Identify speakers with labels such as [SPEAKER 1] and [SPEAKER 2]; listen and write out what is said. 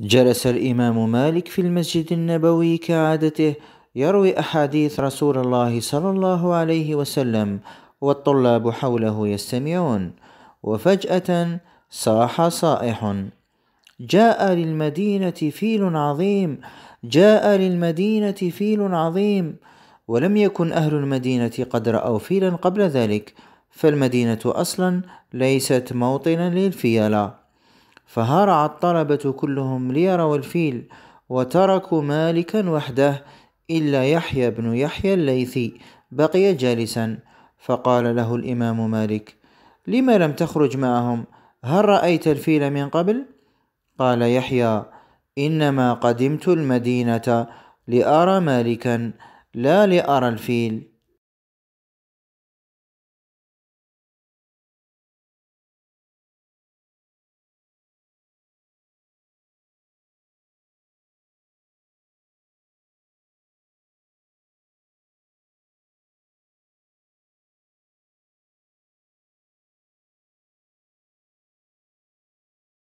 [SPEAKER 1] جلس الإمام مالك في المسجد النبوي كعادته يروي أحاديث رسول الله صلى الله عليه وسلم والطلاب حوله يستمعون وفجأة صاح صائح جاء للمدينة فيل عظيم جاء للمدينة فيل عظيم ولم يكن أهل المدينة قد رأوا فيلا قبل ذلك فالمدينة أصلا ليست موطنا للفيلة فهرع الطلبة كلهم ليروا الفيل وتركوا مالكا وحده إلا يحيى بن يحيى الليثي بقي جالسا فقال له الإمام مالك لما لم تخرج معهم هل رأيت الفيل من قبل؟ قال يحيى إنما قدمت المدينة لأرى مالكا
[SPEAKER 2] لا لأرى الفيل